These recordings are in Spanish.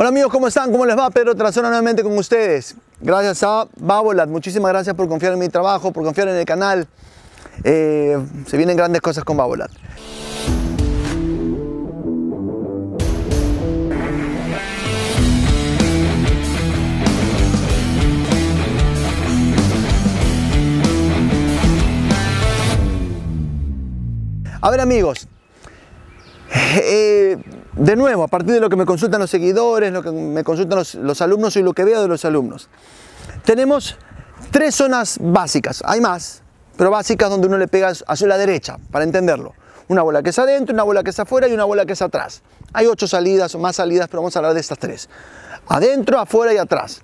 Hola amigos, ¿cómo están? ¿Cómo les va? Pedro Trazona nuevamente con ustedes. Gracias a Babolat, muchísimas gracias por confiar en mi trabajo, por confiar en el canal. Eh, se vienen grandes cosas con Babolat. A ver amigos, eh, de nuevo, a partir de lo que me consultan los seguidores, lo que me consultan los, alumnos y lo que veo de los alumnos, tenemos tres zonas básicas, hay más, pero básicas donde uno le pega hacia la derecha, para entenderlo. Una bola que es adentro, una bola que es afuera y una bola que es atrás. Hay ocho salidas o más salidas, pero vamos a hablar de estas tres. Adentro, afuera y atrás.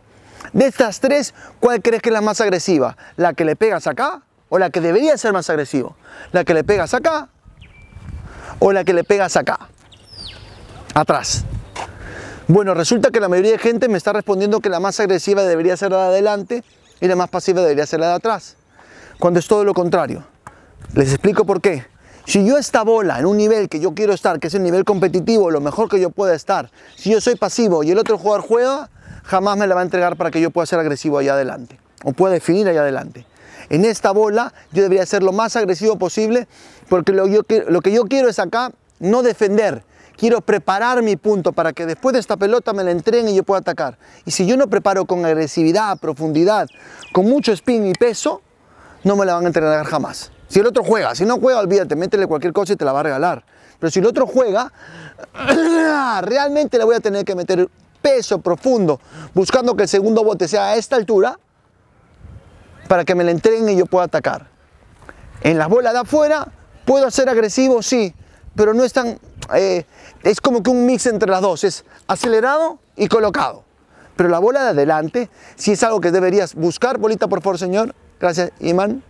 De estas tres, ¿cuál crees que es la más agresiva? ¿La que le pegas acá o la que debería ser más agresiva? ¿La que le pegas acá o la que le pegas acá? atrás. Bueno, resulta que la mayoría de gente me está respondiendo que la más agresiva debería ser la de adelante y la más pasiva debería ser la de atrás, cuando es todo lo contrario. Les explico por qué. Si yo esta bola en un nivel que yo quiero estar, que es el nivel competitivo, lo mejor que yo pueda estar, si yo soy pasivo y el otro jugador juega, jamás me la va a entregar para que yo pueda ser agresivo allá adelante o pueda definir allá adelante. En esta bola yo debería ser lo más agresivo posible porque lo, lo que yo quiero es acá no defender, quiero preparar mi punto para que después de esta pelota me la entreguen y yo pueda atacar. Y si yo no preparo con agresividad, profundidad, con mucho spin y peso, no me la van a entregar jamás. Si el otro juega, si no juega, olvídate, métele cualquier cosa y te la va a regalar. Pero si el otro juega, realmente le voy a tener que meter peso profundo, buscando que el segundo bote sea a esta altura para que me la entreguen y yo pueda atacar. En las bolas de afuera, ¿puedo ser agresivo? Sí, pero no es tan eh, es como que un mix entre las dos, es acelerado y colocado. Pero la bola de adelante, si es algo que deberías buscar, bolita por favor señor, gracias imán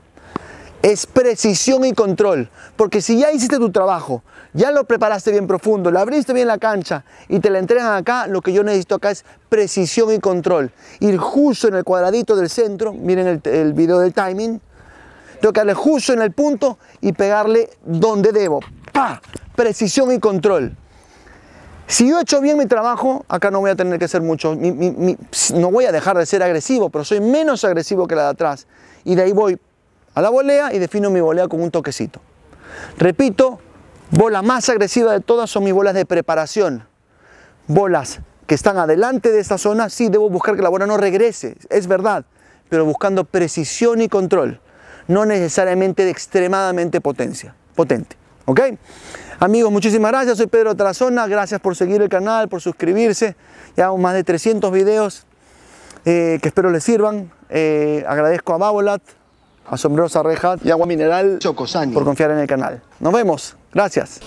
es precisión y control. Porque si ya hiciste tu trabajo, ya lo preparaste bien profundo, lo abriste bien la cancha y te la entregan acá, lo que yo necesito acá es precisión y control. Ir justo en el cuadradito del centro, miren el, el video del timing, tengo que darle justo en el punto y pegarle donde debo. ¡Pah! precisión y control. Si yo he hecho bien mi trabajo, acá no voy a tener que ser mucho, no voy a dejar de ser agresivo, pero soy menos agresivo que la de atrás. Y de ahí voy a la volea y defino mi volea con un toquecito. Repito, bola más agresiva de todas son mis bolas de preparación. Bolas que están adelante de esta zona, sí debo buscar que la bola no regrese, es verdad, pero buscando precisión y control, no necesariamente de extremadamente potencia, potente. ¿Ok? Amigos, muchísimas gracias. Soy Pedro Trazona. Gracias por seguir el canal, por suscribirse. Ya más de 300 videos eh, que espero les sirvan. Eh, agradezco a Babolat, a reja y Agua Mineral Chocosani por confiar en el canal. Nos vemos. Gracias.